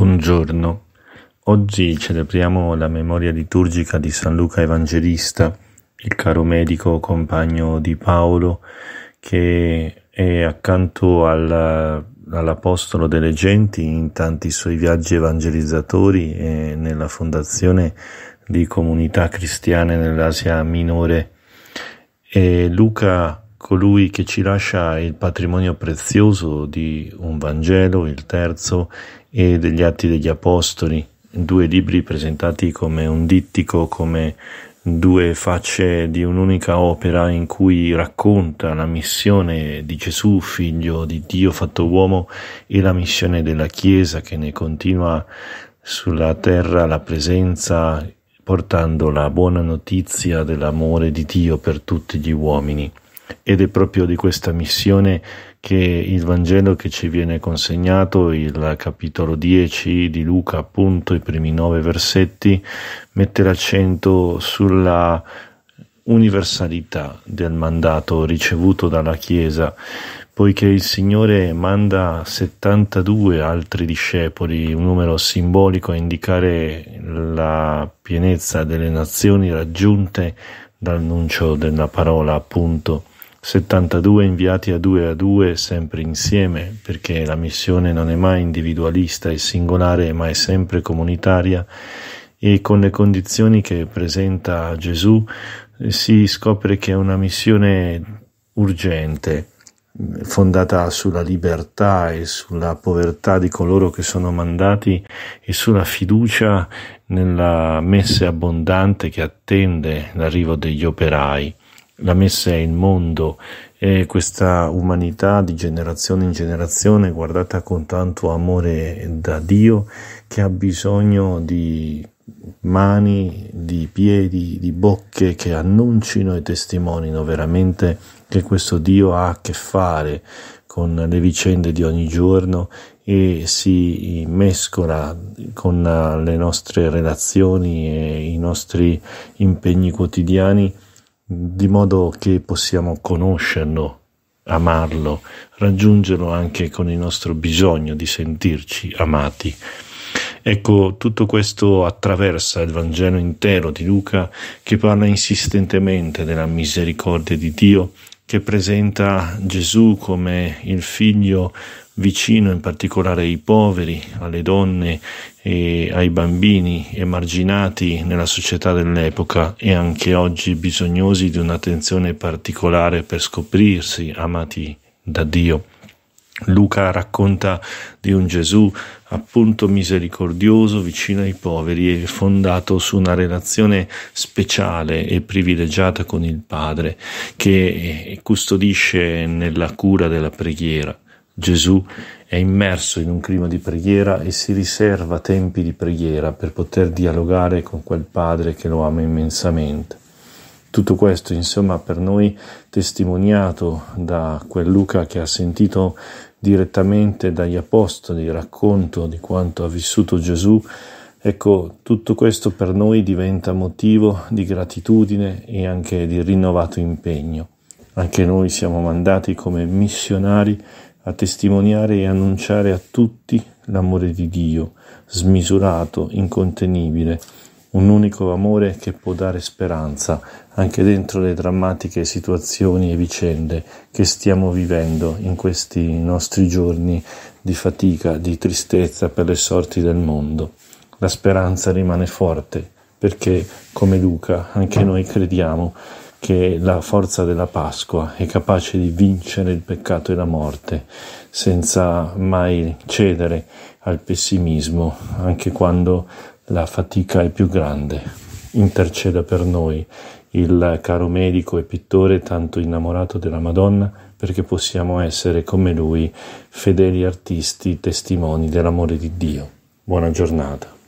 Buongiorno, oggi celebriamo la memoria liturgica di San Luca Evangelista, il caro medico compagno di Paolo, che è accanto al, all'Apostolo delle Genti in tanti suoi viaggi evangelizzatori e nella fondazione di comunità cristiane nell'Asia minore. E Luca colui che ci lascia il patrimonio prezioso di un Vangelo, il terzo, e degli Atti degli Apostoli, due libri presentati come un dittico, come due facce di un'unica opera in cui racconta la missione di Gesù, figlio di Dio fatto uomo, e la missione della Chiesa che ne continua sulla terra la presenza portando la buona notizia dell'amore di Dio per tutti gli uomini. Ed è proprio di questa missione che il Vangelo che ci viene consegnato, il capitolo 10 di Luca, appunto i primi nove versetti, mette l'accento sulla universalità del mandato ricevuto dalla Chiesa, poiché il Signore manda 72 altri discepoli, un numero simbolico a indicare la pienezza delle nazioni raggiunte dall'annuncio della parola, appunto. 72 inviati a due a due sempre insieme, perché la missione non è mai individualista e singolare, ma è sempre comunitaria e con le condizioni che presenta Gesù si scopre che è una missione urgente, fondata sulla libertà e sulla povertà di coloro che sono mandati e sulla fiducia nella messa abbondante che attende l'arrivo degli operai la messa in mondo e questa umanità di generazione in generazione guardata con tanto amore da Dio che ha bisogno di mani, di piedi, di bocche che annuncino e testimonino veramente che questo Dio ha a che fare con le vicende di ogni giorno e si mescola con eh, le nostre relazioni e i nostri impegni quotidiani di modo che possiamo conoscerlo, amarlo, raggiungerlo anche con il nostro bisogno di sentirci amati. Ecco, tutto questo attraversa il Vangelo intero di Luca che parla insistentemente della misericordia di Dio che presenta Gesù come il figlio vicino in particolare ai poveri, alle donne e ai bambini emarginati nella società dell'epoca e anche oggi bisognosi di un'attenzione particolare per scoprirsi amati da Dio. Luca racconta di un Gesù appunto misericordioso, vicino ai poveri e fondato su una relazione speciale e privilegiata con il Padre che custodisce nella cura della preghiera. Gesù è immerso in un clima di preghiera e si riserva tempi di preghiera per poter dialogare con quel Padre che lo ama immensamente. Tutto questo, insomma, per noi testimoniato da quel Luca che ha sentito direttamente dagli apostoli, il racconto di quanto ha vissuto Gesù, ecco, tutto questo per noi diventa motivo di gratitudine e anche di rinnovato impegno. Anche noi siamo mandati come missionari a testimoniare e annunciare a tutti l'amore di Dio, smisurato, incontenibile, un unico amore che può dare speranza anche dentro le drammatiche situazioni e vicende che stiamo vivendo in questi nostri giorni di fatica, di tristezza per le sorti del mondo. La speranza rimane forte perché, come Luca, anche noi crediamo che la forza della Pasqua è capace di vincere il peccato e la morte senza mai cedere al pessimismo, anche quando la fatica è più grande. Interceda per noi il caro medico e pittore tanto innamorato della Madonna perché possiamo essere come lui fedeli artisti testimoni dell'amore di Dio. Buona giornata.